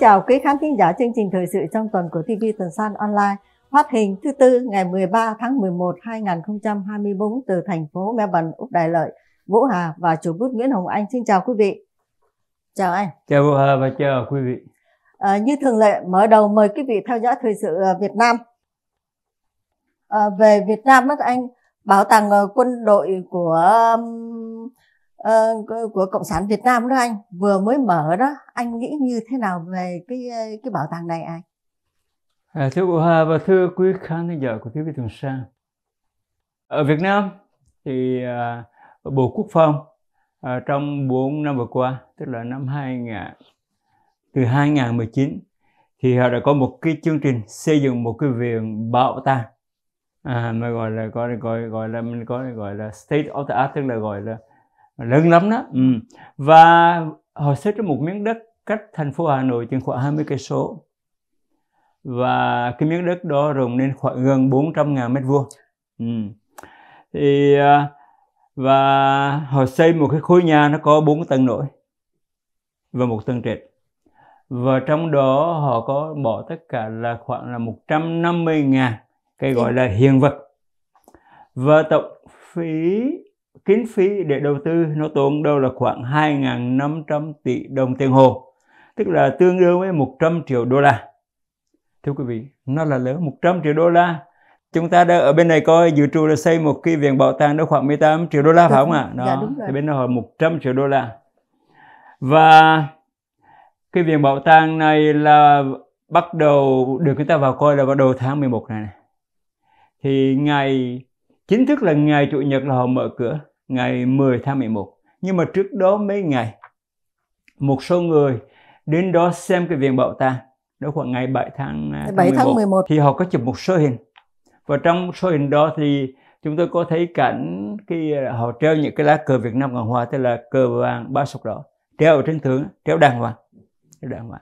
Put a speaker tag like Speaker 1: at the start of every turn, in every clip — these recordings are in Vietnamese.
Speaker 1: chào quý khán thính giả chương trình thời sự trong tuần của TV Tuần San Online phát hình thứ tư ngày 13 tháng 11 2024 từ thành phố Melbourne, Úc Đại Lợi, Vũ Hà và chủ bút Nguyễn Hồng Anh. Xin chào quý vị. Chào anh.
Speaker 2: Chào Vũ Hà và chào quý vị.
Speaker 1: À, như thường lệ, mở đầu mời quý vị theo dõi thời sự à, Việt Nam. À, về Việt Nam, mất anh, Bảo tàng à, quân đội của Ờ, của cộng sản Việt Nam đó anh vừa mới mở đó anh nghĩ như thế nào về cái ờ, cái bảo tàng này anh
Speaker 2: à, thưa bộ Hà và thưa quý khán giả của TV Trường Sa ở Việt Nam thì à, Bộ Quốc phòng à, trong 4 năm vừa qua tức là năm 2000 từ 2019 thì họ đã có một cái chương trình xây dựng một cái viện bảo tàng à, mà gọi là gọi gọi gọi là mình có gọi là state of the art tức là gọi là lớn lắm đó ừ. và họ xếp trên một miếng đất cách thành phố Hà Nội chừng khoảng 20 cây số và cái miếng đất đó rộng lên khoảng gần 400 ngàn mét vuông ừ. thì à, và họ xây một cái khối nhà nó có bốn tầng nổi và một tầng trệt và trong đó họ có bỏ tất cả là khoảng là 150 ngàn cây gọi là hiện vật và tổng phí kinh phí để đầu tư nó tốn đâu là khoảng 2.500 tỷ đồng tiền hồ tức là tương đương với 100 triệu đô la thưa quý vị nó là lớn 100 triệu đô la chúng ta đã ở bên này coi dự trù là xây một cái viện bảo tàng đó khoảng 18 triệu đô la phải không ạ? Đó. Dạ, đúng Thì bên đó hỏi 100 triệu đô la. Và cái viện bảo tàng này là bắt đầu được người ta vào coi là vào đầu tháng 11 này, này. Thì ngày chính thức là ngày chủ nhật là họ mở cửa ngày 10 tháng 11. Nhưng mà trước đó mấy ngày, một số người đến đó xem cái viện bảo tàng đó khoảng ngày 7 tháng, à, tháng 7 tháng 11, thì họ có chụp một số hình và trong số hình đó thì chúng tôi có thấy cảnh khi à, họ treo những cái lá cờ Việt Nam Cộng Hòa tức là cờ vàng ba sọc đỏ treo ở trên tường treo đàng hoàng treo đàng hoàng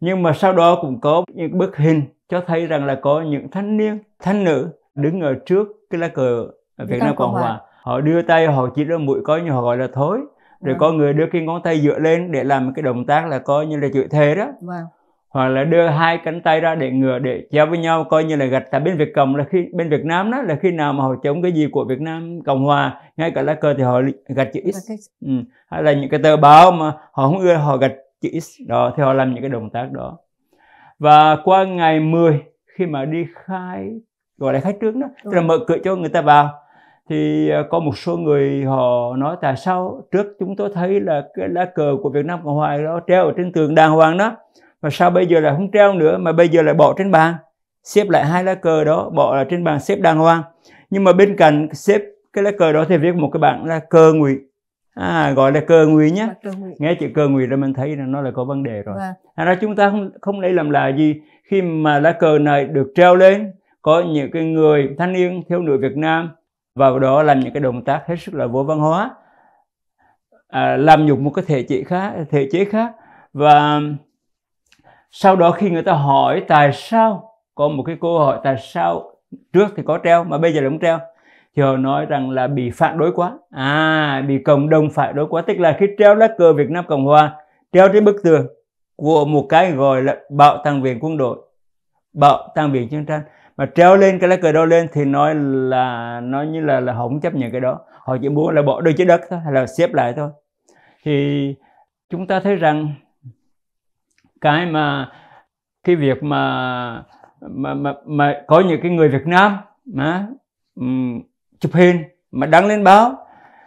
Speaker 2: nhưng mà sau đó cũng có những bức hình cho thấy rằng là có những thanh niên thanh nữ đứng ở trước cái lá cờ Việt, Việt Nam Cộng Hòa họ đưa tay họ chỉ ra mũi coi như họ gọi là thối rồi vâng. có người đưa cái ngón tay dựa lên để làm cái động tác là coi như là chữ thề đó wow. Vâng. hoặc là đưa hai cánh tay ra để ngửa để treo với nhau coi như là gạch tại bên việt cộng là khi bên việt nam đó là khi nào mà họ chống cái gì của việt nam cộng hòa ngay cả lá cờ thì họ gạch chữ x ừ. hay là những cái tờ báo mà họ không ưa họ gạch chữ x đó thì họ làm những cái động tác đó và qua ngày 10 khi mà đi khai gọi là khách trước đó tức là mở cửa cho người ta vào thì à, có một số người họ nói tại sao trước chúng tôi thấy là cái lá cờ của Việt Nam Cộng Hòa đó treo ở trên tường đàng hoàng đó mà sao bây giờ là không treo nữa mà bây giờ lại bỏ trên bàn xếp lại hai lá cờ đó bỏ ở trên bàn xếp đàng hoàng nhưng mà bên cạnh xếp cái lá cờ đó thì viết một cái bảng là cờ ngụy à, gọi là cờ ngụy nhé nghe chữ cờ ngụy là mình thấy là nó là có vấn đề rồi vâng. thành ra chúng ta không không lấy làm lạ gì khi mà lá cờ này được treo lên có những cái người thanh niên thiếu nữ Việt Nam và đó làm những cái động tác hết sức là vô văn hóa à, làm nhục một cái thể chế khác thể chế khác và sau đó khi người ta hỏi tại sao có một cái câu hỏi tại sao trước thì có treo mà bây giờ không treo thì họ nói rằng là bị phản đối quá à bị cộng đồng phản đối quá tức là khi treo lá cờ Việt Nam Cộng Hòa treo trên bức tường của một cái gọi là bảo tàng viện quân đội bảo tàng viện chiến tranh mà treo lên cái lá cờ đó lên thì nói là nói như là là họ không chấp nhận cái đó họ chỉ muốn là bỏ đôi chiếc đất thôi hay là xếp lại thôi thì chúng ta thấy rằng cái mà cái việc mà mà mà, mà có những cái người Việt Nam mà um, chụp hình mà đăng lên báo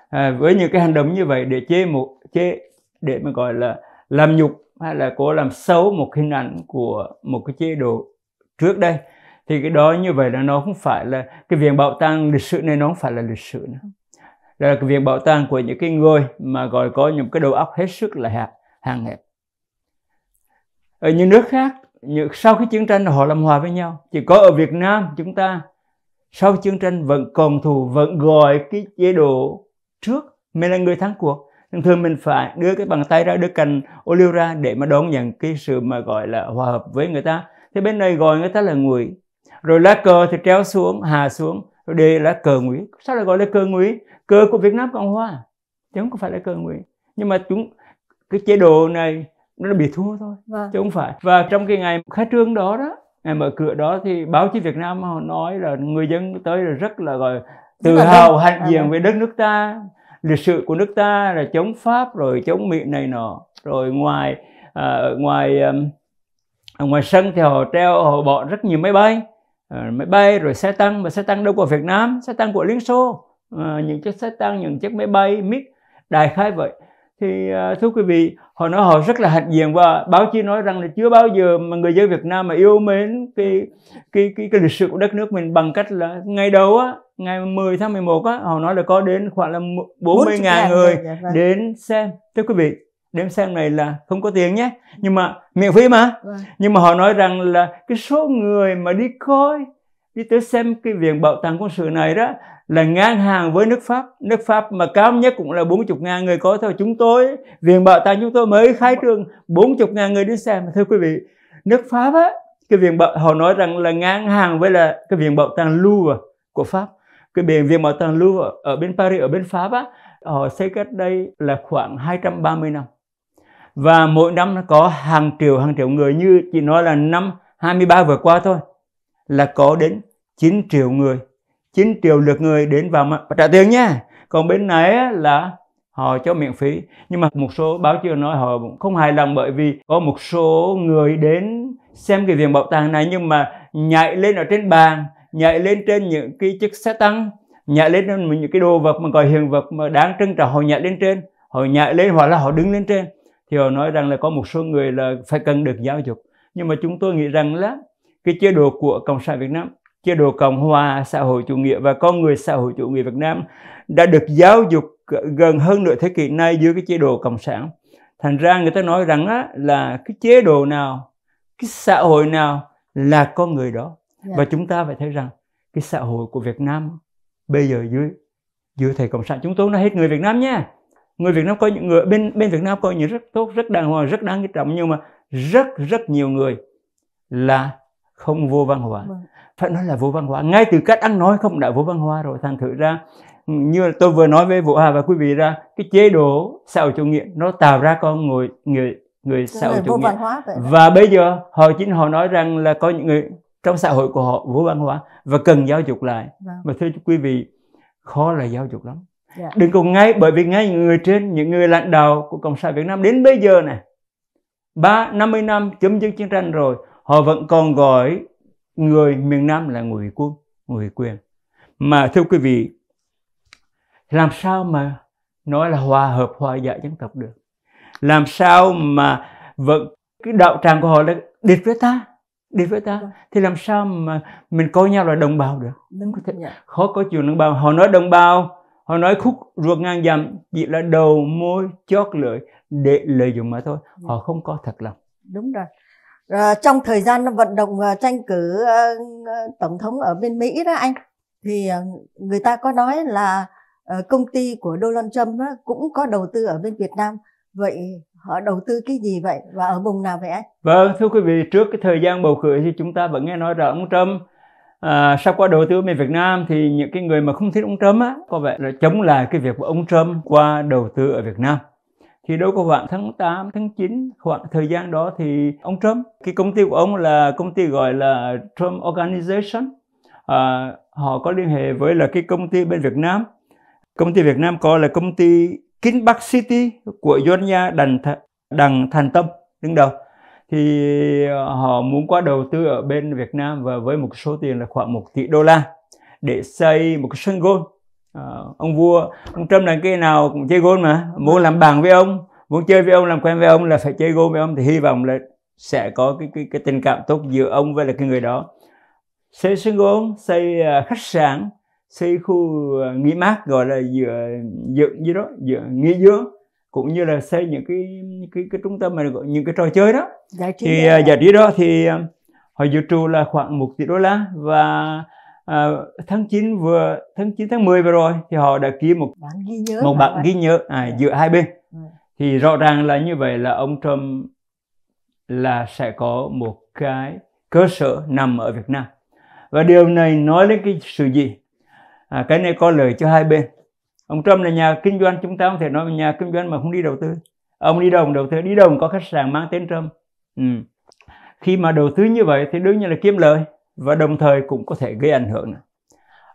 Speaker 2: à, với những cái hành động như vậy để chế một chế để mà gọi là làm nhục hay là có làm xấu một hình ảnh của một cái chế độ trước đây thì cái đó như vậy là nó không phải là cái viện bảo tàng lịch sử này nó không phải là lịch sử nữa là cái viện bảo tàng của những cái người mà gọi có những cái đầu óc hết sức là hạn hạn hẹp ở những nước khác những, sau khi chiến tranh họ làm hòa với nhau chỉ có ở Việt Nam chúng ta sau chiến tranh vẫn còn thù vẫn gọi cái chế độ trước mình là người thắng cuộc thường thường mình phải đưa cái bàn tay ra đưa cành ô liu ra để mà đón nhận cái sự mà gọi là hòa hợp với người ta thế bên này gọi người ta là người rồi lá cờ thì kéo xuống hạ xuống rồi đây là cờ ngụy sao lại gọi là cờ ngụy cờ của việt nam cộng hòa chứ không phải là cờ ngụy nhưng mà chúng cái chế độ này nó bị thua thôi vâng. chứ không phải và trong cái ngày khai trương đó đó ngày mở cửa đó thì báo chí Việt Nam họ nói là người dân tới là rất là gọi tự là hào hạnh à, diện vâng. với đất nước ta lịch sử của nước ta là chống Pháp rồi chống Mỹ này nọ rồi ngoài à, ngoài um, ngoài sân thì họ treo họ bỏ rất nhiều máy bay Ờ, máy bay rồi xe tăng mà xe tăng đâu của Việt Nam xe tăng của Liên Xô à, những chiếc xe tăng những chiếc máy bay mít đại khái vậy thì à, thưa quý vị họ nói họ rất là hạnh diện và báo chí nói rằng là chưa bao giờ mà người dân Việt Nam mà yêu mến cái cái cái, cái lịch sử của đất nước mình bằng cách là ngày đầu á ngày 10 tháng 11 á họ nói là có đến khoảng là 40.000 40 người dạ, vâng. đến xem thưa quý vị đem sang này là không có tiền nhé nhưng mà miễn phí mà vâng. nhưng mà họ nói rằng là cái số người mà đi coi đi tới xem cái viện bảo tàng quân sự này đó là ngang hàng với nước Pháp nước Pháp mà cao nhất cũng là 40 ngàn người có thôi chúng tôi viện bảo tàng chúng tôi mới khai trương 40 ngàn người đến xem thưa quý vị nước Pháp á cái viện bảo, họ nói rằng là ngang hàng với là cái viện bảo tàng Louvre của Pháp cái viện viện bảo tàng Louvre ở bên Paris ở bên Pháp á họ xây cách đây là khoảng 230 năm và mỗi năm nó có hàng triệu hàng triệu người như chị nói là năm 23 vừa qua thôi là có đến 9 triệu người 9 triệu lượt người đến vào mà trả tiền nha còn bên này là họ cho miễn phí nhưng mà một số báo chưa nói họ không hài lòng bởi vì có một số người đến xem cái viện bảo tàng này nhưng mà nhảy lên ở trên bàn nhảy lên trên những cái chiếc xe tăng nhảy lên trên những cái đồ vật mà gọi hiện vật mà đáng trân trọng họ nhảy lên trên họ nhảy lên hoặc là họ đứng lên trên thì họ nói rằng là có một số người là phải cần được giáo dục nhưng mà chúng tôi nghĩ rằng là cái chế độ của cộng sản việt nam chế độ cộng hòa xã hội chủ nghĩa và con người xã hội chủ nghĩa việt nam đã được giáo dục gần hơn nửa thế kỷ nay dưới cái chế độ cộng sản thành ra người ta nói rằng á, là cái chế độ nào cái xã hội nào là con người đó yeah. Dạ. và chúng ta phải thấy rằng cái xã hội của việt nam bây giờ dưới dưới thầy cộng sản chúng tôi nói hết người việt nam nha người Việt Nam coi những người bên bên Việt Nam coi như rất tốt rất đàng hoàng rất đáng kính trọng nhưng mà rất rất nhiều người là không vô văn hóa vâng. phải nói là vô văn hóa ngay từ cách ăn nói không đã vô văn hóa rồi thành thử ra như tôi vừa nói với vũ hà và quý vị ra cái chế độ xã hội chủ nghĩa nó tạo ra con người người người xã hội chủ nghĩa và bây giờ họ chính họ nói rằng là có những người trong xã hội của họ vô văn hóa và cần giáo dục lại vâng. mà thưa quý vị khó là giáo dục lắm yeah. Dạ. đừng cùng ngay bởi vì ngay người trên những người lãnh đạo của cộng sản việt nam đến bây giờ này ba năm mươi năm chấm dứt chiến tranh rồi họ vẫn còn gọi người miền nam là người quân người quyền mà thưa quý vị làm sao mà nói là hòa hợp hòa giải dân tộc được làm sao mà vẫn cái đạo tràng của họ là địch với ta địch với ta dạ. thì làm sao mà mình coi nhau là đồng bào được Đúng. Dạ. khó có chuyện đồng bào họ nói đồng bào họ nói khúc ruột ngang dầm chỉ là đầu môi chót lưỡi để lợi dụng mà thôi ừ. họ không có thật lòng
Speaker 1: đúng rồi à, trong thời gian vận động ờ, tranh cử uh, tổng thống ở bên mỹ đó anh thì người ta có nói là uh, công ty của donald trump đó cũng có đầu tư ở bên việt nam vậy họ đầu tư cái gì vậy và ở vùng nào vậy anh
Speaker 2: vâng thưa quý vị trước cái thời gian bầu cử thì chúng ta vẫn nghe nói rằng ông trump à, sau qua đầu tư bên Việt Nam thì những cái người mà không thích ông Trump á có vẻ là chống lại cái việc của ông Trump qua đầu tư ở Việt Nam thì đối với khoảng tháng 8, tháng 9 khoảng thời gian đó thì ông Trump cái công ty của ông là công ty gọi là Trump Organization à, họ có liên hệ với là cái công ty bên Việt Nam công ty Việt Nam có là công ty Bắc City của doanh gia đằng Đặng Thành Tâm đứng đầu thì ờ, họ muốn qua đầu tư ở bên Việt Nam và với một số tiền là khoảng 1 tỷ đô la để xây một cái sân golf à, ông vua ông Trump là cái nào cũng chơi golf mà muốn vâng. làm bằng với ông muốn chơi với ông làm quen với ông là phải chơi golf với ông thì hy vọng là sẽ có cái cái, cái tình cảm tốt giữa ông với là cái người đó xây sân golf xây ờ, khách sạn xây khu nghỉ mát gọi là giữa dưỡng gì đó giữa nghỉ dưỡng cũng như là xây những cái cái cái trung tâm mà gọi những cái trò chơi đó
Speaker 1: giải trí thì uh, giải
Speaker 2: trí đó thì à, họ dự trù là khoảng 1 tỷ đô la và uh, tháng 9 vừa tháng 9 tháng 10 vừa rồi thì họ đã ký một bản
Speaker 3: ghi nhớ một bản ghi nhớ
Speaker 2: à, dạ. giữa hai bên ừ. thì rõ ràng là như vậy là ông Trump là sẽ có một cái cơ sở nằm ở Việt Nam và điều này nói lên cái sự gì à, cái này có lợi cho hai bên ông Trump là nhà kinh doanh chúng ta không thể nói là nhà kinh doanh mà không đi đầu tư ông đi đồng đầu tư đi đồng có khách sạn mang tên Trump ừ. khi mà đầu tư như vậy thì đương nhiên là kiếm lời và đồng thời cũng có thể gây ảnh hưởng này.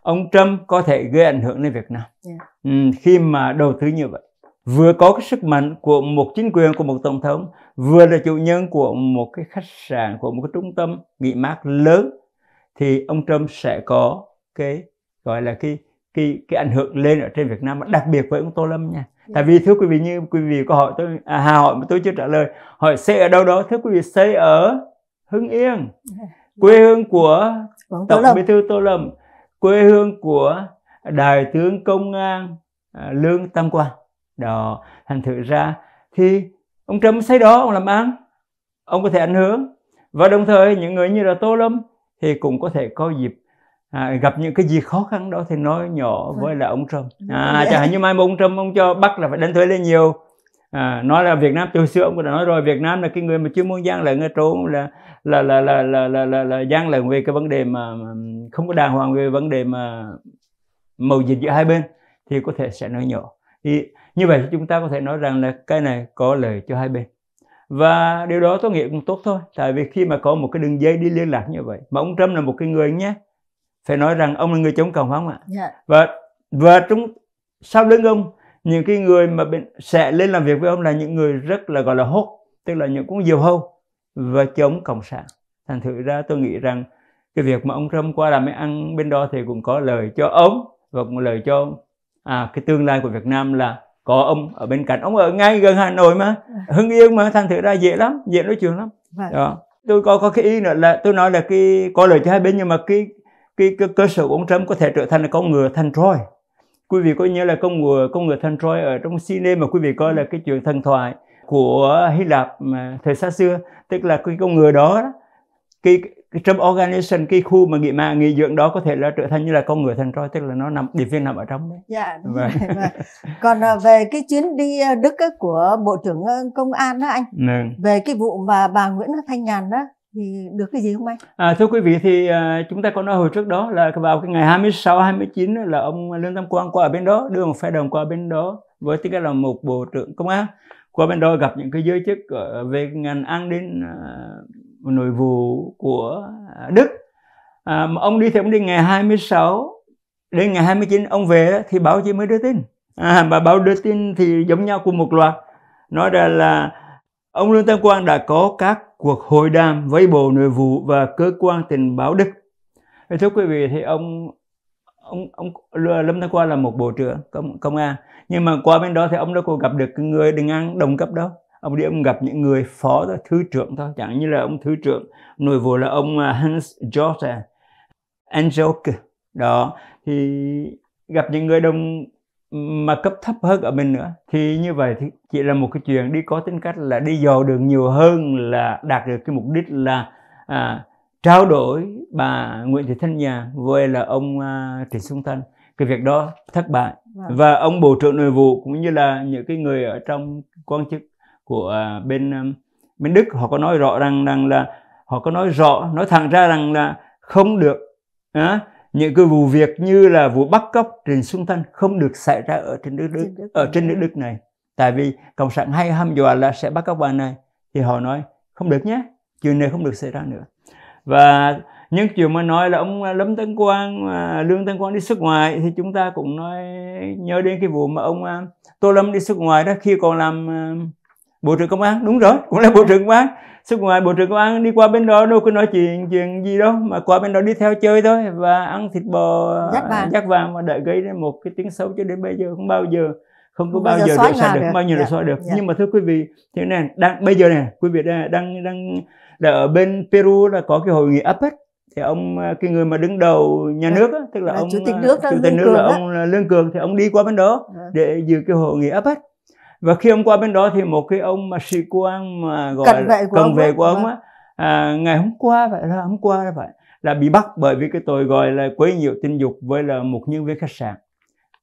Speaker 2: ông Trump có thể gây ảnh hưởng đến Việt Nam yeah. Dạ. ừ, khi mà đầu tư như vậy vừa có cái sức mạnh của một chính quyền của một tổng thống vừa là chủ nhân của một cái khách sạn của một cái trung tâm nghỉ mát lớn thì ông Trump sẽ có cái gọi là cái cái cái ảnh hưởng lên ở trên Việt Nam đặc biệt với ông Tô Lâm nha dạ. tại vì thưa quý vị như quý vị có hỏi tôi à, hà hỏi mà tôi chưa trả lời hỏi xây ở đâu đó thưa quý vị xây ở Hưng Yên dạ. quê hương của
Speaker 1: tổng bí thư
Speaker 2: Tô Lâm quê hương của đại tướng công an à, Lương Tam Quang đó thành thử ra thì ông Trump xây đó ông làm ăn ông có thể ảnh hưởng và đồng thời những người như là Tô Lâm thì cũng có thể có dịp à, gặp những cái gì khó khăn đó thì nói nhỏ vâng. với là ông Trump à, chẳng hạn như mai mà ông Trump ông cho bắt là phải đánh thuế lên nhiều à, nói là Việt Nam từ xưa ông đã nói rồi Việt Nam là cái người mà chưa muốn gian lận ở trốn là là là là là là, là, là gian lận về cái vấn đề mà không có đàng hoàng về vấn đề mà mầu dịch giữa hai bên thì có thể sẽ nói nhỏ thì như vậy chúng ta có thể nói rằng là cái này có lời cho hai bên và điều đó tôi nghĩ cũng tốt thôi tại vì khi mà có một cái đường dây đi liên lạc như vậy mà ông Trump là một cái người nhé phải nói rằng ông là người chống cộng không ạ yeah. và và chúng sau lưng ông những cái người mà bên, sẽ lên làm việc với ông là những người rất là gọi là hốt tức là những cuốn diều hâu và chống cộng sản thành thử ra tôi nghĩ rằng cái việc mà ông Trump qua làm mấy ăn bên đó thì cũng có lời cho ông và cũng lời cho à, cái tương lai của Việt Nam là có ông ở bên cạnh ông ở ngay gần Hà Nội mà dạ. Hưng Yên mà thành thử ra dễ lắm dễ nói chuyện lắm vâng. đó tôi có có cái ý nữa là tôi nói là cái có lời cho hai bên nhưng mà cái cái, cái cơ sở 400 có thể trở thành là con ngựa thành roi quý vị có nhớ là con ngựa con ngựa thành roi ở trong cine mà quý vị coi là cái chuyện thần thoại của Hy Lạp mà thời xa xưa tức là cái con ngựa đó cái, cái Trump Organization cái khu mà nghỉ mà nghỉ dưỡng đó có thể là trở thành như là con ngựa thành roi tức là nó nằm địa viên nằm ở trong đấy.
Speaker 1: Dạ. Đúng và... Vâng. Vâng. Còn à, về cái chuyến đi à, Đức của Bộ trưởng à, Công an đó anh, ừ. về cái vụ mà bà Nguyễn Thanh Nhàn đó thì được cái gì không anh?
Speaker 2: À, thưa quý vị thì à, chúng ta có nói hồi trước đó là vào cái ngày 26 29 là ông Lương Tam Quang qua ở bên đó đưa một phái đoàn qua bên đó với tư cách là một bộ trưởng công an qua bên đó gặp những cái giới chức về ngành an ninh à, nội vụ của Đức à, mà ông đi thì ông đi ngày 26 đến ngày 29 ông về thì báo chí mới đưa tin à, và báo đưa tin thì giống nhau cùng một loạt nói ra là Ông Lương Tam Quang đã có các cuộc hội đàm với Bộ Nội vụ và cơ quan tình báo Đức. Thưa quý vị thì ông ông ông Lâm Tam Quang là một bộ trưởng công, công an nhưng mà qua bên đó thì ông đã có gặp được người đừng ăn đồng cấp đó. ông đi ông gặp những người phó thôi, thứ trưởng thôi chẳng như là ông thứ trưởng nội vụ là ông à, Hans George Angelke đó thì gặp những người đồng mà cấp thấp hơn ở mình nữa thì như vậy thì chỉ là một cái chuyện đi có tính cách là đi dò đường nhiều hơn là đạt được cái mục đích là à, trao đổi bà Nguyễn Thị Thanh Nhàn với là ông à, Trịnh Xuân Thanh cái việc đó thất bại vâng. và ông bộ trưởng nội vụ cũng như là những cái người ở trong quan chức của à, bên à, bên Đức họ có nói rõ rằng rằng là họ có nói rõ nói thẳng ra rằng là không được à, những cái vụ việc như là vụ bắt cóc Trịnh Xuân Thanh không được xảy ra ở trên nước Đức, Đức. ở trên nước Đức này. Tại vì cộng sản hay hăm dọa là sẽ bắt cóc bà này thì họ nói không được nhé, chuyện này không được xảy ra nữa. Và những chuyện mà nói là ông Lâm Tấn Quang, à, Lương Tấn Quang đi xuất ngoài thì chúng ta cũng nói nhớ đến cái vụ mà ông à, Tô Lâm đi xuất ngoài đó khi còn làm à, bộ trưởng công an đúng rồi cũng là bộ trưởng công an xong ngoài bộ trưởng công an đi qua bên đó đâu có nói chuyện chuyện gì đâu mà qua bên đó đi theo chơi thôi và ăn thịt bò dắt vàng, dắt vàng mà đợi gây ra một cái tiếng xấu cho đến bây giờ không bao giờ không có bao, bao giờ được xóa được, bao nhiêu dạ, được xóa được dạ. nhưng mà thưa quý vị thế này đang bây giờ này quý vị đang đang đang là ở bên Peru là có cái hội nghị APEC thì ông à, cái người mà đứng đầu nhà dạ. nước á, tức là, là dạ,
Speaker 1: ông chủ tịch à, nước, chủ tịch nước là ông
Speaker 2: à, Lương Cường thì ông đi qua bên đó dạ. để dự cái hội nghị APEC và khi ông qua bên đó thì một cái ông mà sĩ quan mà gọi cần về của cận ông, vệ của ông vâng. á à, ngày hôm qua vậy là hôm qua là vậy là bị bắt bởi vì cái tội gọi là quấy nhiều tình dục với là một nhân viên khách sạn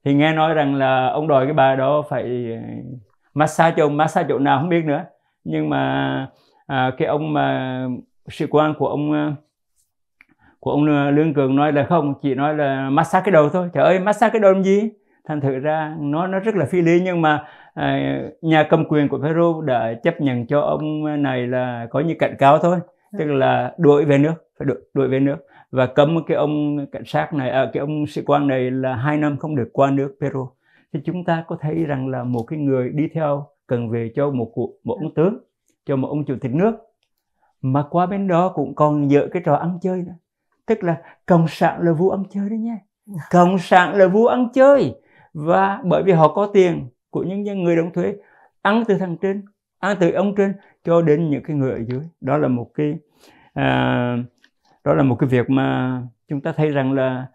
Speaker 2: thì nghe nói rằng là ông đòi cái bà đó phải à, massage cho ông massage chỗ nào không biết nữa nhưng mà à, cái ông mà sĩ quan của ông à, của ông à, lương cường nói là không chỉ nói là massage cái đầu thôi trời ơi massage cái đầu làm gì thành thử ra nó nó rất là phi lý nhưng mà À, nhà cầm quyền của Peru đã chấp nhận cho ông này là có như cảnh cáo thôi ừ. tức là đuổi về nước phải đuổi, đuổi về nước và cấm cái ông cảnh sát này à, cái ông sĩ quan này là hai năm không được qua nước Peru thì chúng ta có thấy rằng là một cái người đi theo cần về cho một cuộc một ông tướng cho một ông chủ tịch nước mà qua bên đó cũng còn dở cái trò ăn chơi nữa tức là cộng sản là vua ăn chơi đấy nha ừ. cộng sản là vua ăn chơi và bởi vì họ có tiền của những người đóng thuế ăn từ thằng trên ăn từ ông trên cho đến những cái người ở dưới đó là một cái à, đó là một cái việc mà chúng ta thấy rằng là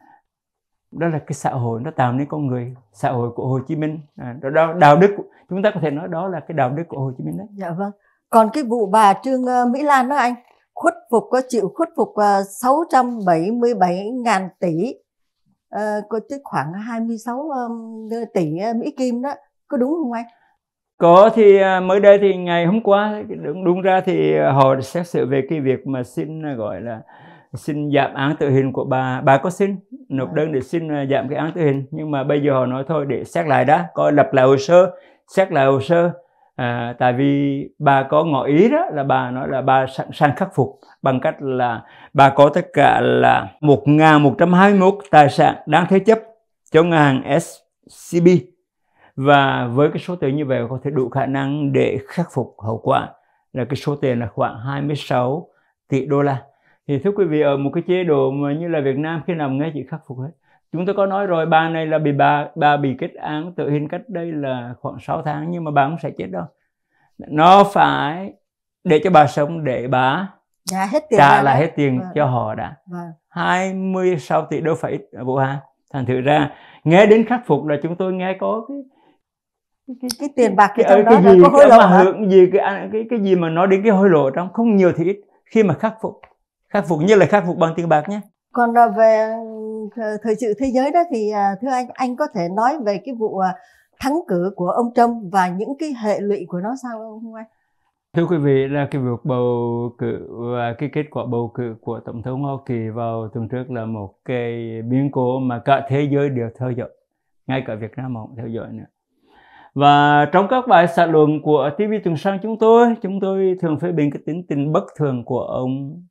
Speaker 2: đó là cái xã hội nó tạo nên con người xã hội của Hồ Chí Minh à, đó, đó đạo đức chúng ta có thể nói đó là cái đạo đức của Hồ Chí Minh đấy
Speaker 1: dạ vâng còn cái vụ bà Trương ờ, Mỹ Lan đó anh khuất phục có chịu khuất phục 677 ờ, ngàn tỷ ờ, có tức khoảng 26 tỷ Mỹ Kim đó có đúng không anh
Speaker 2: có thì à, mới đây thì ngày hôm qua đúng, đúng ra thì à, họ xét xử về cái việc mà xin à, gọi là xin giảm án tử hình của bà bà có xin nộp đơn để xin giảm cái án tử hình nhưng mà bây giờ họ nói thôi để xét lại đã coi lập lại hồ sơ xét lại hồ sơ à, tại vì bà có ngỏ ý đó là bà nói là bà sẵn sàng khắc phục bằng cách là bà có tất cả là 1.121 tài sản đang thế chấp cho ngân hàng SCB và với cái số tiền như vậy có thể đủ khả năng để khắc phục hậu quả là cái số tiền là khoảng 26 tỷ đô la thì thưa quý vị ở một cái chế độ mà như là Việt Nam khi nằm ngay chỉ khắc phục hết chúng tôi có nói rồi bà này là bị bà bà bị kết án tự hình cách đây là khoảng 6 tháng nhưng mà bà cũng sẽ chết đâu nó phải để cho bà sống để bà
Speaker 1: trả hết tiền trả lại hết tiền vâng. cho họ đã vâng.
Speaker 2: 26 tỷ đô phải ít à, Vũ Hà thành thử ra nghe đến khắc phục là chúng tôi nghe có cái
Speaker 1: cái, cái tiền bạc cái, trong cái, đó gì, có hối lộ mà hưởng
Speaker 2: gì cái, cái cái gì mà nói đến cái hối lộ trong không nhiều thì ít khi mà khắc phục khắc phục như là khắc phục bằng tiền bạc nhé
Speaker 1: còn à, về à, thời sự thế giới đó thì à, thưa anh anh có thể nói về cái vụ thắng cử của ông Trump và những cái hệ lụy của nó sao không anh?
Speaker 2: Thưa quý vị, là cái việc bầu cử và cái kết quả bầu cử của Tổng thống Hoa Kỳ vào tuần trước là một cái biến cố mà cả thế giới đều theo dõi, ngay cả Việt Nam cũng theo dõi nữa. Và trong các bài xã luận của TV Trường Sang chúng tôi, chúng tôi thường phê bình cái tính tình bất thường của ông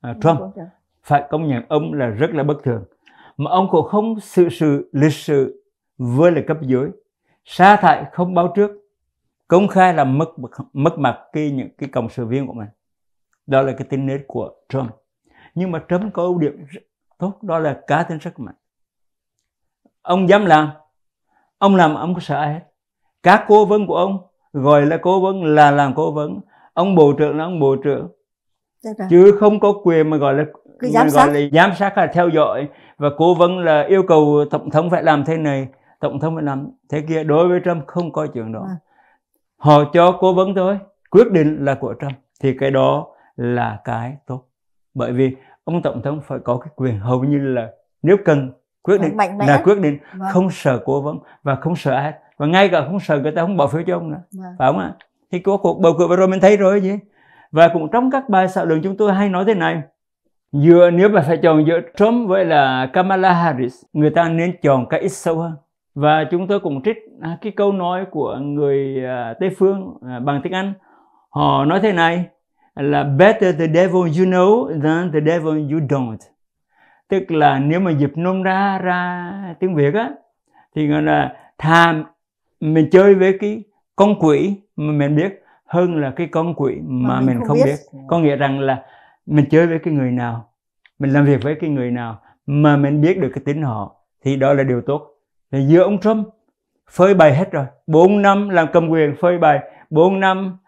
Speaker 2: à, Trump. Dạ. Phải công nhận ông là rất là bất thường. Mà ông cũng không sự sự lịch sự với lại cấp dưới. Sa thải không báo trước. Công khai là mất mất mặt cái những cái cộng sự viên của mình. Đó là cái tính nết của Trump. Nhưng mà Trump có ưu điểm tốt, đó là cá tính rất mạnh. Ông dám làm, ông làm ông có sợ ai hết các cố vấn của ông gọi là cố vấn là làm cố vấn ông bộ trưởng là ông bộ trưởng dạ vâng. chứ không có quyền mà gọi là Cái giám sát. gọi là giám sát là theo dõi và cố vấn là yêu cầu tổng thống phải làm thế này tổng thống phải làm thế kia đối với trump không có chuyện đó à. họ cho cố vấn thôi quyết định là của trump thì cái đó là cái tốt bởi vì ông tổng thống phải có cái quyền hầu như là nếu cần quyết định mạnh mẽ. là quyết định vâng. không sợ cố vấn và không sợ ai và ngay cả không sợ người ta không bỏ phiếu cho ông nữa vâng. phải không ạ thì có cuộc bầu cử vừa rồi mình thấy rồi gì và cũng trong các bài xã luận chúng tôi hay nói thế này giữa nếu mà phải chọn giữa Trump với là Kamala Harris người ta nên chọn cái ít sâu hơn và chúng tôi cũng trích à, cái câu nói của người à, Tây phương à, bằng tiếng Anh họ nói thế này là better the devil you know than the devil you don't tức là nếu mà dịch nôm ra ra tiếng Việt á thì gọi là tham mình chơi với cái con quỷ mà mình biết hơn là cái con quỷ mà, mà mình, mình không, biết. biết có nghĩa rằng là mình chơi với cái người nào mình làm việc với cái người nào mà mình biết được cái tính họ thì đó là điều tốt thì giữa ông Trump phơi bày hết rồi 4 năm làm cầm quyền phơi bày 4 năm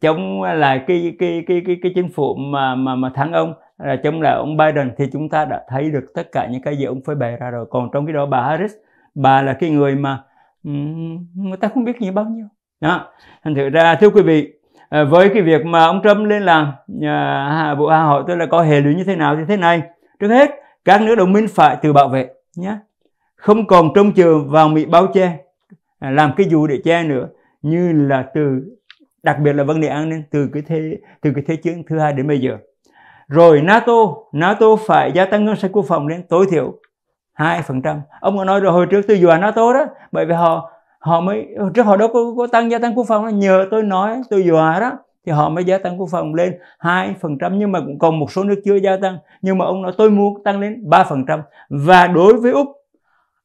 Speaker 2: chống lại cái cái cái cái cái chính phủ mà mà mà thắng ông là chống lại ông Biden thì chúng ta đã thấy được tất cả những cái gì ông phơi bày ra rồi còn trong cái đó bà Harris bà là cái người mà Ừ, người ta không biết nhiều bao nhiêu đó thành thử ra thưa quý vị à, với cái việc mà ông Trump lên làm nhà bộ hạ hội tôi là có hệ lụy như thế nào như thế này trước hết các nước đồng minh phải tự bảo vệ nhé không còn trông chờ vào Mỹ bao che à, làm cái dù để che nữa như là từ đặc biệt là vấn đề an ninh từ cái thế từ cái thế chiến thứ hai đến bây giờ rồi NATO NATO phải gia tăng ngân sách quốc phòng lên tối thiểu hai phần trăm ông còn nói rồi hồi trước tôi dọa nó tốt đó bởi vì họ họ mới trước họ đó có, có tăng gia tăng quốc phòng nhờ tôi nói tôi dọa đó thì họ mới gia tăng quốc phòng lên hai phần trăm nhưng mà cũng còn một số nước chưa gia tăng nhưng mà ông nói tôi muốn tăng lên ba phần trăm và đối với Úc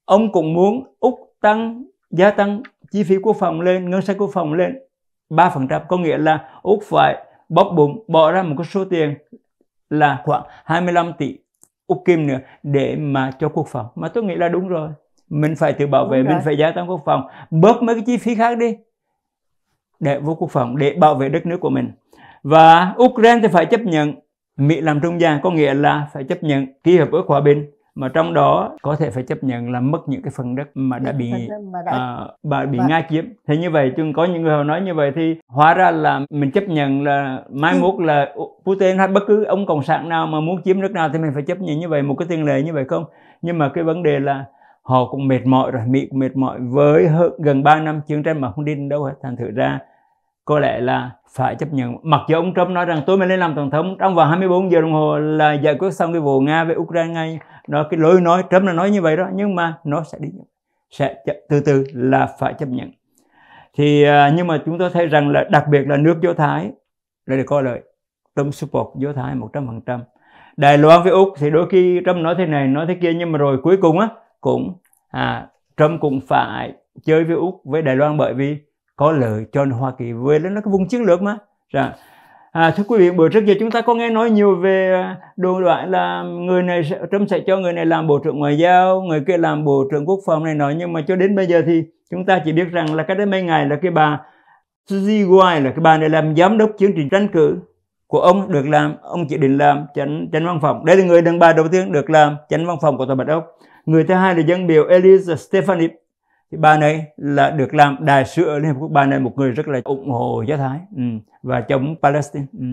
Speaker 2: ông cũng muốn Úc tăng gia tăng chi phí quốc phòng lên ngân sách quốc phòng lên 3% có nghĩa là Úc phải bóp bụng bỏ ra một số tiền là khoảng 25 tỷ Úc Kim nữa để mà cho quốc phòng mà tôi nghĩ là đúng rồi mình phải tự bảo vệ đúng mình phải gia tăng quốc phòng bớt mấy cái chi phí khác đi để vô quốc phòng để bảo vệ đất nước của mình và Ukraine thì phải chấp nhận Mỹ làm trung gian có nghĩa là phải chấp nhận ký hợp ước hòa bình mà trong đó có thể phải chấp nhận là mất những cái phần đất mà đã bị mà đã... Uh, bà bị và... nga chiếm thế như vậy chừng có những người họ nói như vậy thì hóa ra là mình chấp nhận là mai ừ. mốt là Putin hay bất cứ ông cộng sản nào mà muốn chiếm đất nào thì mình phải chấp nhận như vậy một cái tiền lệ như vậy không nhưng mà cái vấn đề là họ cũng mệt mỏi rồi Mỹ cũng mệt mỏi với hơn gần 3 năm chiến tranh mà không đi đến đâu hết thành thử ra có lẽ là phải chấp nhận mặc dù ông Trump nói rằng tôi mới lên làm tổng thống trong vòng 24 giờ đồng hồ là giải quyết xong cái vụ Nga với Ukraine ngay nó cái lối nói Trump là nói như vậy đó nhưng mà nó sẽ đi sẽ từ từ là phải chấp nhận thì à, nhưng mà chúng tôi thấy rằng là đặc biệt là nước Do Thái là để coi lợi Trump support Do Thái 100% Đài Loan với Úc thì đôi khi Trump nói thế này nói thế kia nhưng mà rồi cuối cùng á cũng à, Trump cũng phải chơi với Úc với Đài Loan bởi vì có lợi cho Hoa Kỳ về với nó cái vùng chiến lược mà dạ. à, thưa quý vị bữa trước giờ chúng ta có nghe nói nhiều về à, đồ đoạn là người này Trump sẽ cho người này làm bộ trưởng ngoại giao người kia làm bộ trưởng quốc phòng này nọ nhưng mà cho đến bây giờ thì chúng ta chỉ biết rằng là cái đấy mấy ngày là cái bà Suzy Guai là cái bà này làm giám đốc chương trình tranh cử của ông được làm ông chỉ định làm tránh chánh văn phòng đây là người đàn bà đầu tiên được làm tránh văn phòng của tòa bạch ốc người thứ hai là dân biểu Elisa Stephanie thì bà này là được làm đại sứ ở Liên Hợp Quốc bà này một người rất là ủng hộ Do Thái ừ, và chống Palestine ừ.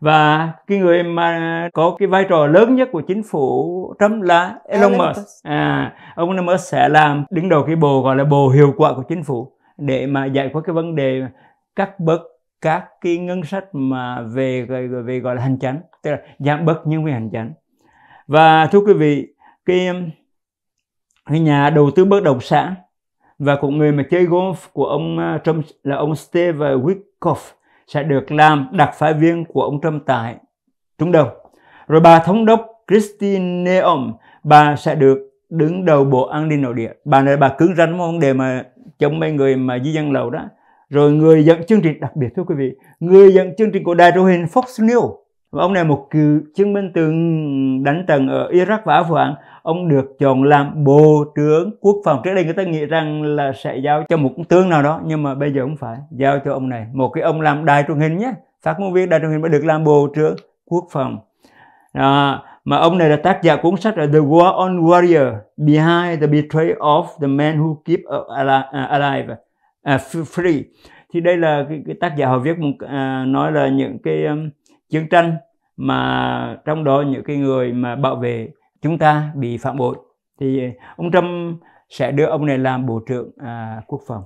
Speaker 2: và cái người mà có cái vai trò lớn nhất của chính phủ Trump là Elon, Elon Musk à, ông Elon Musk sẽ làm đứng đầu cái bộ gọi là bộ hiệu quả của chính phủ để mà giải quyết cái vấn đề cắt bớt các cái ngân sách mà về về, về gọi là hành chánh tức là giảm bớt nhân viên hành chánh và thưa quý vị cái cái nhà đầu tư bất động sản và cuộc người mà chơi golf của ông à, Trump là ông Steve Witkoff sẽ được làm đặc phái viên của ông Trump tại Trung Đông. Rồi bà thống đốc Christine Neom, bà sẽ được đứng đầu bộ an ninh nội địa. Bà này bà cứng rắn vấn đề mà chống mấy người mà di dân lầu đó. Rồi người dẫn chương trình đặc biệt thưa quý vị, người dẫn chương trình của đài truyền hình Fox News và ông này một cựu chứng minh từng đánh trận ở Iraq và Afghan ông được chọn làm bộ trưởng quốc phòng trước đây người ta nghĩ rằng là sẽ giao cho một tướng nào đó nhưng mà bây giờ không phải giao cho ông này một cái ông làm đài truyền hình nhé phát ngôn viên đài truyền hình mới được làm bộ trưởng quốc phòng à, mà ông này là tác giả cuốn sách là The War on Warrior Behind the Betrayal of the Man Who Keep à, Alive uh, Free thì đây là cái, cái tác giả họ viết một, uh, nói là những cái um, chiến tranh mà trong đó những cái người mà bảo vệ chúng ta bị phạm bội thì ờ, ông Trump sẽ đưa ông này làm bộ trưởng à, quốc phòng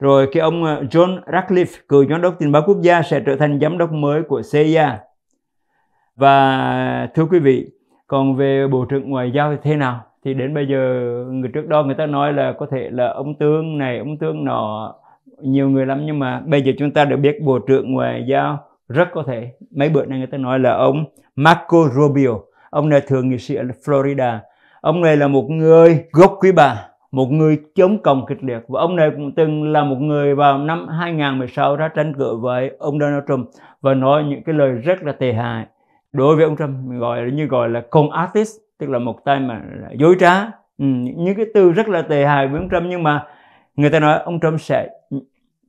Speaker 2: rồi cái ông ờ, John Ratcliffe cựu giám đốc tình báo quốc gia sẽ trở thành giám đốc mới của CIA và thưa quý vị còn về bộ trưởng ngoại giao thì thế nào thì đến bây giờ người trước đó người ta nói là có thể là ông tướng này ông tướng nọ nhiều người lắm nhưng mà bây giờ chúng ta được biết bộ trưởng ngoại giao rất có thể mấy bữa nay người ta nói là ông Marco Rubio ông này thường nghị sĩ ở Florida ông này là một người gốc quý bà một người chống cộng kịch liệt và ông này cũng từng là một người vào năm 2016 ra tranh cử với ông Donald Trump và nói những cái lời rất là tệ hại đối với ông Trump gọi là như gọi là con artist tức là một tay mà dối trá ừ, những cái từ rất là tệ hại với ông Trump nhưng mà người ta nói ông Trump sẽ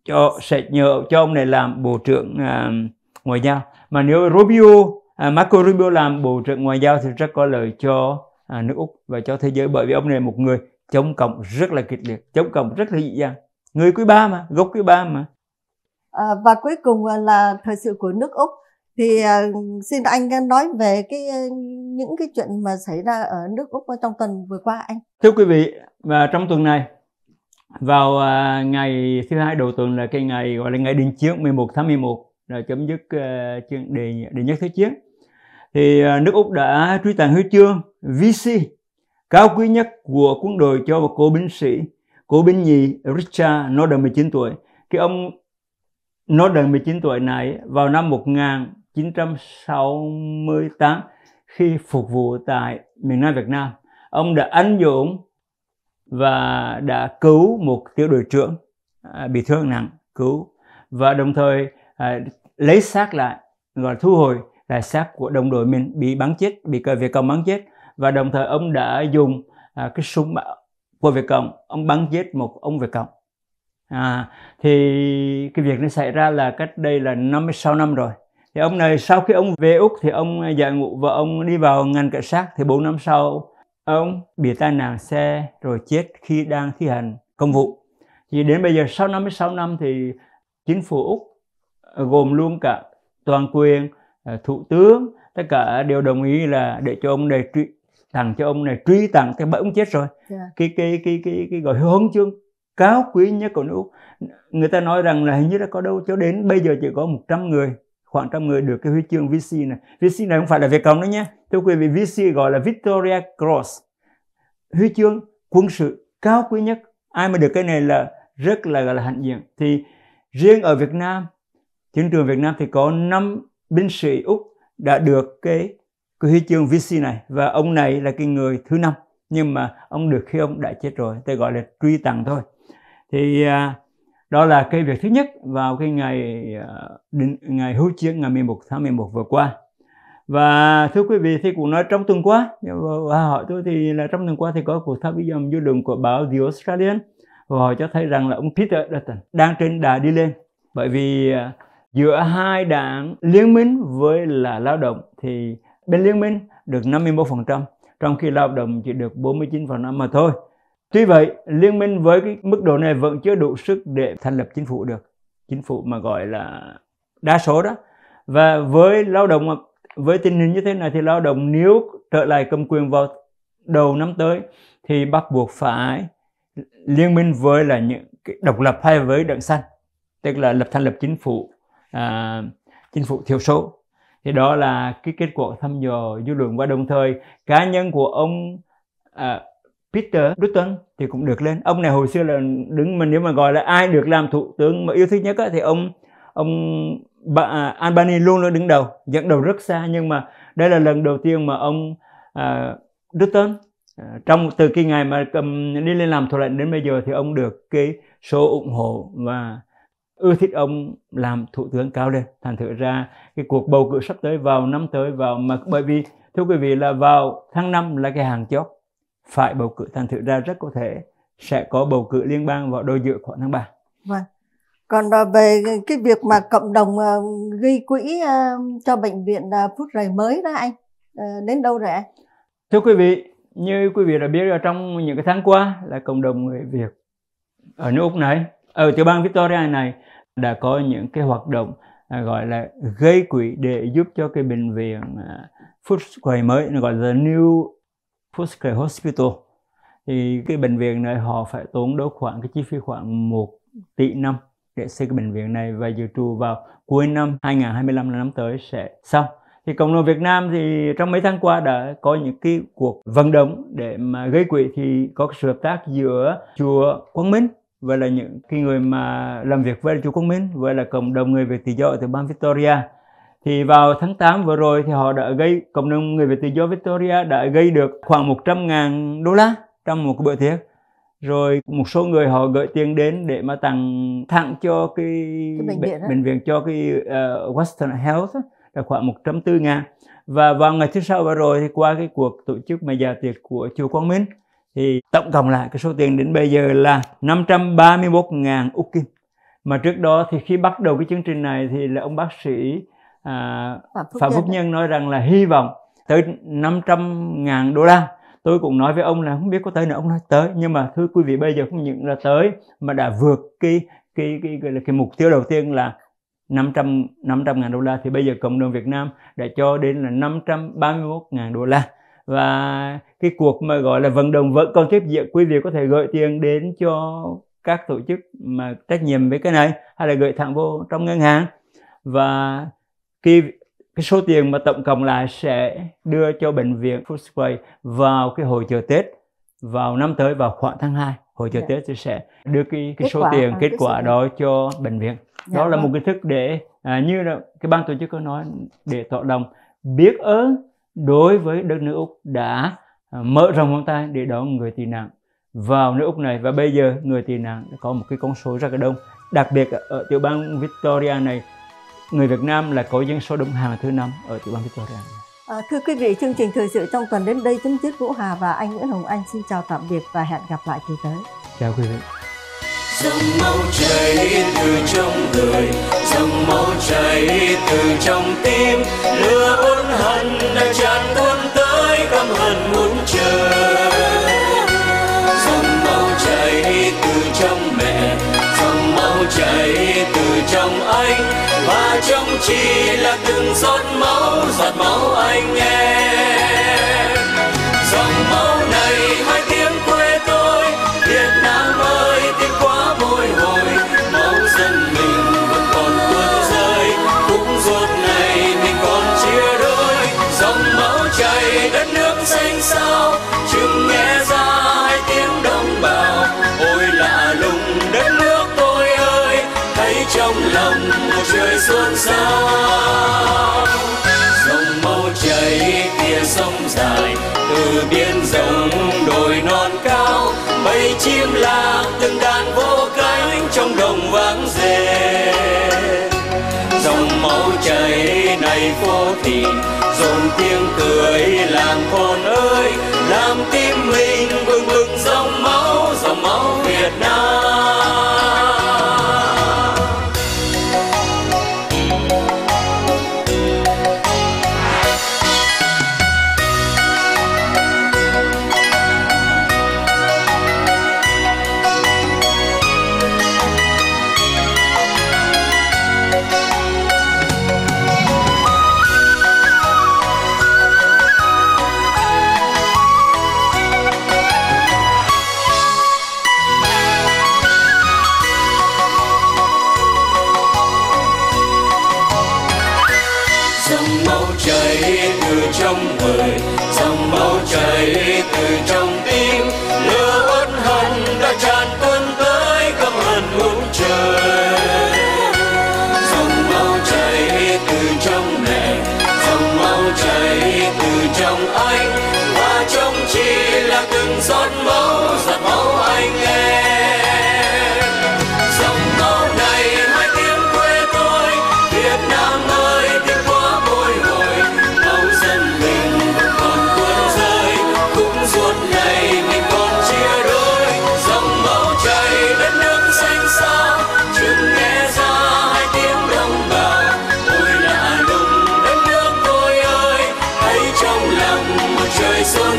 Speaker 2: cho sẽ nhờ cho ông này làm bộ trưởng uh, ngoại giao mà nếu Rubio à, Marco Rubio làm bộ trưởng ngoại giao thì rất có lợi cho à, nước Úc và cho thế giới bởi vì ông này một người chống cộng rất là kịch liệt chống cộng rất là dị dàng người quý ba mà gốc quý ba mà
Speaker 1: à, và cuối cùng à, là thời sự của nước Úc thì xin anh nói về cái những cái chuyện mà xảy ra ở nước Úc trong tuần vừa qua anh.
Speaker 2: Thưa quý vị, và trong tuần này vào ngày thứ hai đầu tuần là cái ngày gọi là ngày đình chiến 11 tháng 11 là chấm dứt ờ, chương đề đề nhất thế chiến thì ờ, nước Úc đã truy tặng huy chương VC cao quý nhất của quân đội cho một cô binh sĩ cô binh nhì Richard Norton 19 tuổi cái ông Norton 19 tuổi này vào năm 1968 khi phục vụ tại miền Nam Việt Nam ông đã anh dũng và đã cứu một tiểu đội trưởng à, bị thương nặng cứu và đồng thời à, lấy xác lại gọi là thu hồi lại xác của đồng đội mình bị bắn chết bị cờ Việt Cộng bắn chết và đồng thời ông đã dùng à, cái súng của Việt Cộng ông bắn chết một ông Việt Cộng à, thì cái việc nó xảy ra là cách đây là 56 năm rồi thì ông này sau khi ông về Úc thì ông giải ngũ và ông đi vào ngành cảnh sát thì 4 năm sau ông bị tai nạn xe rồi chết khi đang thi hành công vụ thì đến bây giờ sau 56 năm thì chính phủ Úc gồm luôn cả toàn quyền à, thủ tướng tất cả đều đồng ý là để cho ông này truy tặng cho ông này truy tặng cái bởi ông chết rồi dạ. cái, cái cái cái cái gọi huân chương cao quý nhất của nước người ta nói rằng là hình như là có đâu cho đến bây giờ chỉ có 100 người khoảng trăm người được cái huy chương VC này VC này không phải là Việt Cộng đó nhé thưa quý vị VC gọi là Victoria Cross huy chương quân sự cao quý nhất ai mà được cái này là rất là gọi là hạnh diện thì riêng ở Việt Nam chiến trường Việt Nam thì có 5 binh sĩ Úc đã được cái, cái huy chương VC này và ông này là cái người thứ năm nhưng mà ông được khi ông đã chết rồi tôi gọi là truy tặng thôi thì à, đó là cái việc thứ nhất vào cái ngày à, định, ngày hữu chiến ngày 11 tháng 11 vừa qua và thưa quý vị thì cũng nói trong tuần qua và hỏi tôi thì là trong tuần qua thì có cuộc thảo luận dư luận của báo The Australian và họ cho thấy rằng là ông Peter Dutton đang trên đà đi lên bởi vì à, giữa hai đảng liên minh với là lao động thì bên liên minh được 51% trong khi lao động chỉ được 49% mà thôi. Tuy vậy, liên minh với cái mức độ này vẫn chưa đủ sức để thành lập chính phủ được. Chính phủ mà gọi là đa số đó. Và với lao động với tình hình như thế này thì lao động nếu trở lại cầm quyền vào đầu năm tới thì bắt buộc phải liên minh với là những cái độc lập hay với đảng xanh tức là lập thành lập chính phủ à, chính phủ thiểu số thì đó là cái kết quả thăm dò dư luận và đồng thời cá nhân của ông à, Peter Dutton thì cũng được lên ông này hồi xưa là đứng mình nếu mà gọi là ai được làm thủ tướng mà yêu thích nhất á, thì ông ông bà, Albany luôn luôn đứng đầu dẫn đầu rất xa nhưng mà đây là lần đầu tiên mà ông à, Dutton à, trong từ cái ngày mà cầm đi lên làm thủ lệnh đến bây giờ thì ông được cái số ủng hộ và ưa thích ông làm thủ tướng cao lên thành thử ra cái cuộc bầu cử sắp tới vào năm tới vào mà bởi vì thưa quý vị là vào tháng 5 là cái hàng chót phải bầu cử thành thử ra rất có thể sẽ có bầu cử liên bang vào đôi giữa khoảng tháng 3
Speaker 1: vâng còn về cái việc mà cộng đồng ờ, ghi quỹ ờ, cho bệnh viện ờ, phút rầy mới đó anh đến đâu rồi anh
Speaker 2: thưa quý vị như quý vị đã biết là trong những cái tháng qua là cộng đồng người Việt ở nước Úc này ở ừ, tiểu bang Victoria này đã có những cái hoạt động à, gọi là gây quỹ để giúp cho cái bệnh viện à, Footscray mới nó gọi là New Footscray Hospital thì cái bệnh viện này họ phải tốn đâu khoảng cái chi phí khoảng 1 tỷ năm để xây cái bệnh viện này và dự trù vào cuối năm 2025 là năm tới sẽ xong thì cộng đồng Việt Nam thì trong mấy tháng qua đã có những cái cuộc vận động để mà gây quỹ thì có sự hợp tác giữa chùa Quang Minh vậy là những cái người mà làm việc với chủ công minh vậy là cộng đồng người Việt tự do ở bang Victoria thì vào tháng 8 vừa rồi thì họ đã gây cộng đồng người Việt tự do Victoria đã gây được khoảng 100.000 đô la trong một bữa tiệc rồi một số người họ gửi tiền đến để mà tặng tặng cho cái, cái bệnh, viện bệnh viện cho cái uh, Western Health là khoảng 140 ngàn và vào ngày thứ sáu vừa rồi thì qua cái cuộc tổ chức mà già tiệc của chùa Quang Minh thì tổng cộng lại cái số tiền đến bây giờ là 531.000 úc kim mà trước đó thì khi bắt đầu cái chương trình này thì là ông bác sĩ à, Phạm Phúc, Nhân, nói rằng là hy vọng tới 500.000 đô la tôi cũng nói với ông là không biết có tới nữa ông nói tới nhưng mà thưa quý vị bây giờ không những là tới mà đã vượt cái cái cái là cái mục tiêu đầu tiên là 500 500 ngàn đô la thì bây giờ cộng đồng Việt Nam đã cho đến là 531 ngàn đô la và cái cuộc mà gọi là vận động vẫn còn tiếp diện quý vị có thể gửi tiền đến cho các tổ chức mà trách nhiệm với cái này hay là gửi thẳng vô trong ngân hàng và cái cái số tiền mà tổng cộng lại sẽ đưa cho bệnh viện Foodway vào cái hội chợ Tết vào năm tới vào khoảng tháng 2 hội chợ dạ. Tết sẽ đưa cái, cái số quả, tiền kết quả đó cho bệnh viện dạ, đó là vâng. một cái thức để à, như là cái ban tổ chức có nói để tỏ lòng biết ơn đối với đất nước Úc đã à, mở rộng vòng tay để đón người tị nạn vào nước Úc này và bây giờ người tị nạn đã có một cái con số rất là đông đặc biệt ở tiểu bang Victoria này người Việt Nam là có dân số đông hàng thứ năm ở tiểu bang Victoria này.
Speaker 1: À, thưa quý vị, chương trình thời sự trong tuần đến đây chấm dứt. Vũ Hà và anh Nguyễn Hồng Anh xin chào tạm biệt và hẹn gặp lại kỳ tới.
Speaker 2: Chào quý vị
Speaker 3: dòng máu chảy từ trong người dòng máu chảy từ trong tim lửa uất hận đã tràn tuôn tới căm hận muốn chờ dòng máu chảy từ trong mẹ dòng máu chảy từ trong anh và trong chi là từng giọt máu giọt máu anh em trời xôn sông mâu chảy kia sông dài từ biên rộng đồi non cao bay chim lạc từng đàn vô cánh trong đồng vắng dề dòng máu chảy này phố thị dồn tiếng cười làm con ơi làm tim mình bừng bừng dòng máu dòng máu việt nam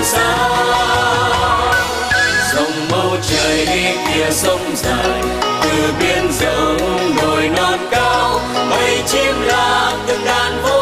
Speaker 3: sao sông mâu kia sông dài từ biên rộng đồi non cao bay chim lạc từng đàn vô